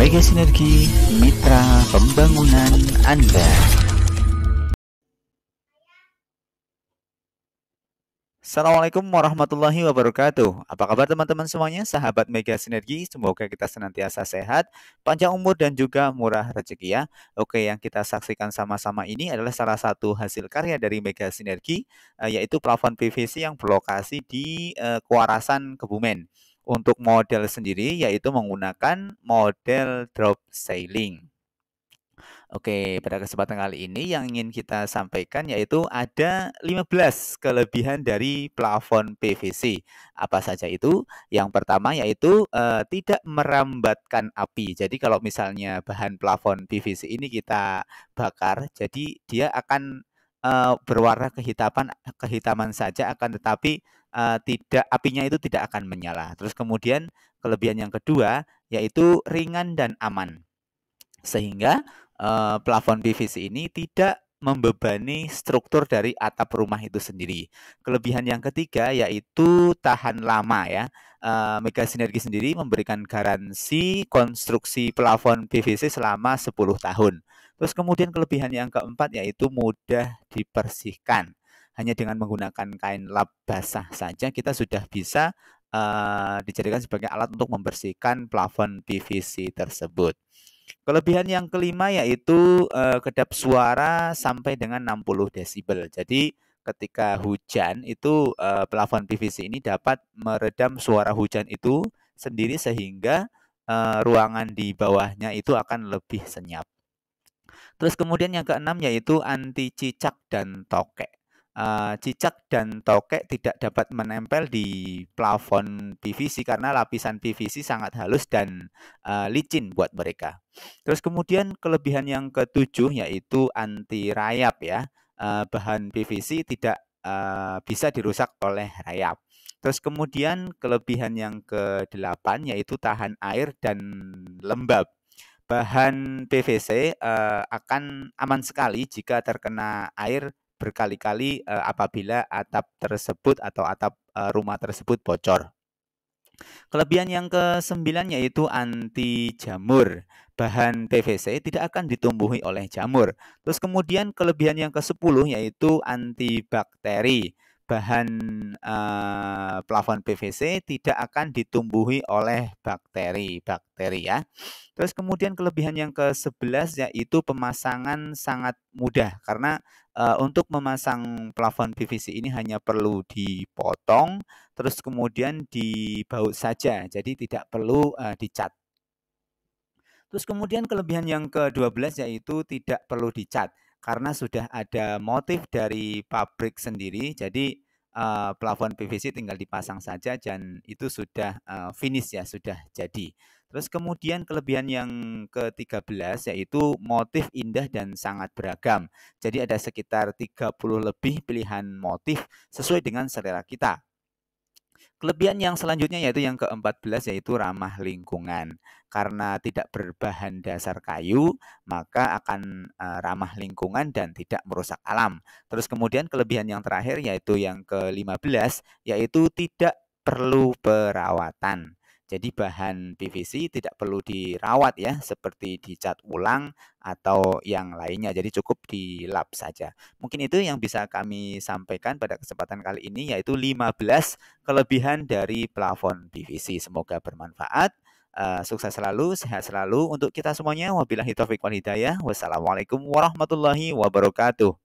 Mega Sinergi, mitra pembangunan Anda. Assalamualaikum warahmatullahi wabarakatuh. Apa kabar teman-teman semuanya, sahabat Mega Sinergi? Semoga kita senantiasa sehat, panjang umur dan juga murah rezeki ya. Oke, yang kita saksikan sama-sama ini adalah salah satu hasil karya dari Mega Sinergi, eh, yaitu plafon PVC yang berlokasi di eh, Kuarasan Kebumen untuk model sendiri yaitu menggunakan model drop sailing. Oke, pada kesempatan kali ini yang ingin kita sampaikan yaitu ada 15 kelebihan dari plafon PVC. Apa saja itu? Yang pertama yaitu e, tidak merambatkan api. Jadi kalau misalnya bahan plafon PVC ini kita bakar, jadi dia akan Eh, berwarna kehitaman kehitaman saja akan tetapi uh, tidak apinya itu tidak akan menyala. Terus kemudian kelebihan yang kedua yaitu ringan dan aman. Sehingga uh, plafon PVC ini tidak membebani struktur dari atap rumah itu sendiri. Kelebihan yang ketiga yaitu tahan lama ya. Eh, Mega Sinergi sendiri memberikan garansi konstruksi plafon PVC selama 10 tahun. Terus kemudian kelebihan yang keempat yaitu mudah dibersihkan. Hanya dengan menggunakan kain lap basah saja kita sudah bisa uh, dijadikan sebagai alat untuk membersihkan plafon PVC tersebut. Kelebihan yang kelima yaitu eh, kedap suara sampai dengan 60 desibel. Jadi ketika hujan itu eh, plafon PVC ini dapat meredam suara hujan itu sendiri sehingga eh, ruangan di bawahnya itu akan lebih senyap. Terus kemudian yang keenam yaitu anti cicak dan tokek. Eh, cicak dan tokek tidak dapat menempel di plafon PVC karena lapisan PVC sangat halus dan uh, licin buat mereka. Terus kemudian kelebihan yang ketujuh yaitu anti rayap ya. Uh, bahan PVC tidak uh, bisa dirusak oleh rayap. Terus kemudian kelebihan yang kedelapan yaitu tahan air dan lembab bahan PVC uh, akan aman sekali jika terkena air berkali-kali uh, apabila atap tersebut atau atap uh, rumah tersebut bocor. Kelebihan yang ke kesembilan yaitu anti jamur. Bahan PVC tidak akan ditumbuhi oleh jamur. Terus kemudian kelebihan yang ke-10 yaitu antibakteri. Bahan uh, plafon PVC tidak akan ditumbuhi oleh bakteri, bakteri ya. Terus kemudian kelebihan yang ke-11 yaitu pemasangan sangat mudah karena uh, untuk memasang plafon PVC ini hanya perlu dipotong terus kemudian dibaut saja jadi tidak perlu uh, dicat terus kemudian kelebihan yang ke-12 yaitu tidak perlu dicat karena sudah ada motif dari pabrik sendiri jadi uh, plafon PVC tinggal dipasang saja dan itu sudah uh, finish ya sudah jadi Terus kemudian kelebihan yang ke-13 yaitu motif indah dan sangat beragam. Jadi ada sekitar 30 lebih pilihan motif sesuai dengan selera kita. Kelebihan yang selanjutnya yaitu yang ke-14 yaitu ramah lingkungan. Karena tidak berbahan dasar kayu, maka akan eh, ramah lingkungan dan tidak merusak alam. Terus kemudian kelebihan yang terakhir yaitu yang ke-15 yaitu tidak perlu perawatan jadi bahan PVC tidak perlu dirawat ya seperti dicat ulang atau yang lainnya. Jadi cukup dilap saja. Mungkin itu yang bisa kami sampaikan pada kesempatan kali ini yaitu 15 kelebihan dari plafon PVC. Semoga bermanfaat. Uh, sukses selalu, sehat selalu untuk kita semuanya. Wabillahi taufiq wal hidayah. Wassalamualaikum warahmatullahi wabarakatuh.